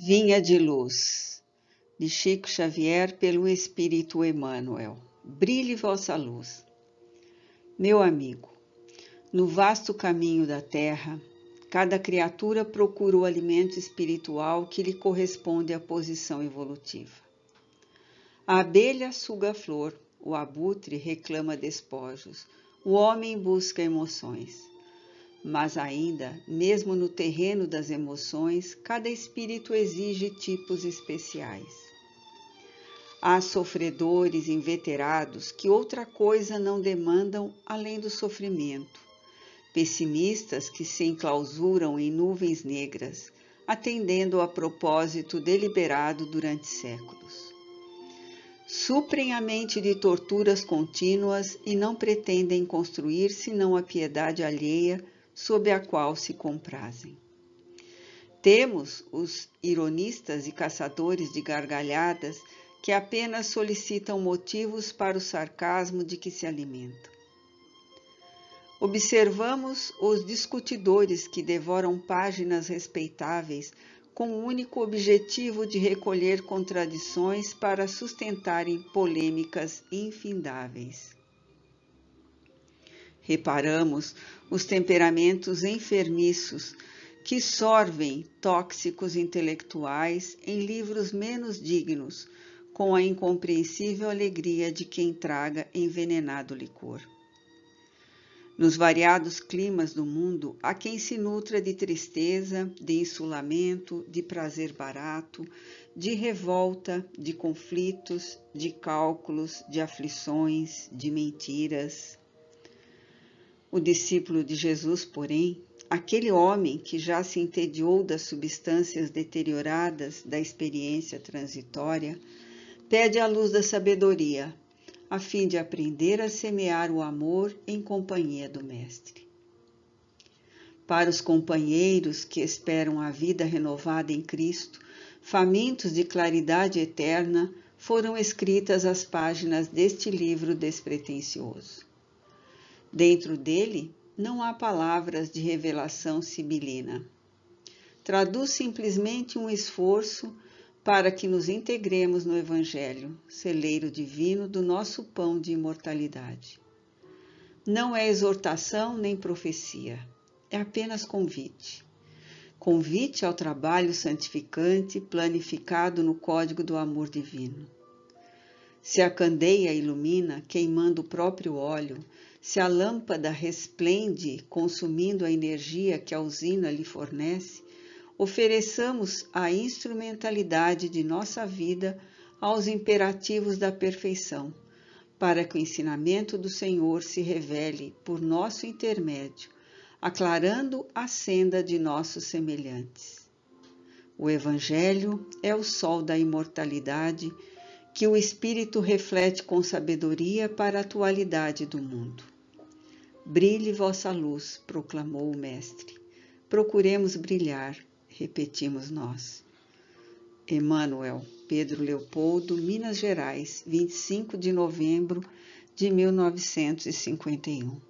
Vinha de luz, de Chico Xavier, pelo Espírito Emmanuel. Brilhe vossa luz. Meu amigo, no vasto caminho da terra, cada criatura procura o alimento espiritual que lhe corresponde à posição evolutiva. A abelha suga a flor, o abutre reclama despojos, o homem busca emoções. Mas ainda, mesmo no terreno das emoções, cada espírito exige tipos especiais. Há sofredores inveterados que outra coisa não demandam além do sofrimento, pessimistas que se enclausuram em nuvens negras, atendendo a propósito deliberado durante séculos. Suprem a mente de torturas contínuas e não pretendem construir senão a piedade alheia sob a qual se comprazem. Temos os ironistas e caçadores de gargalhadas que apenas solicitam motivos para o sarcasmo de que se alimentam. Observamos os discutidores que devoram páginas respeitáveis com o único objetivo de recolher contradições para sustentarem polêmicas infindáveis reparamos os temperamentos enfermiços que sorvem tóxicos intelectuais em livros menos dignos, com a incompreensível alegria de quem traga envenenado licor. Nos variados climas do mundo, há quem se nutra de tristeza, de insulamento, de prazer barato, de revolta, de conflitos, de cálculos, de aflições, de mentiras. O discípulo de Jesus, porém, aquele homem que já se entediou das substâncias deterioradas da experiência transitória, pede a luz da sabedoria, a fim de aprender a semear o amor em companhia do Mestre. Para os companheiros que esperam a vida renovada em Cristo, famintos de claridade eterna, foram escritas as páginas deste livro despretensioso. Dentro dele não há palavras de revelação sibilina. Traduz simplesmente um esforço para que nos integremos no Evangelho, celeiro divino do nosso pão de imortalidade. Não é exortação nem profecia, é apenas convite. Convite ao trabalho santificante planificado no código do amor divino. Se a candeia ilumina, queimando o próprio óleo, se a lâmpada resplende, consumindo a energia que a usina lhe fornece, ofereçamos a instrumentalidade de nossa vida aos imperativos da perfeição, para que o ensinamento do Senhor se revele por nosso intermédio, aclarando a senda de nossos semelhantes. O Evangelho é o sol da imortalidade que o Espírito reflete com sabedoria para a atualidade do mundo. Brilhe vossa luz, proclamou o Mestre. Procuremos brilhar, repetimos nós. Emmanuel, Pedro Leopoldo, Minas Gerais, 25 de novembro de 1951.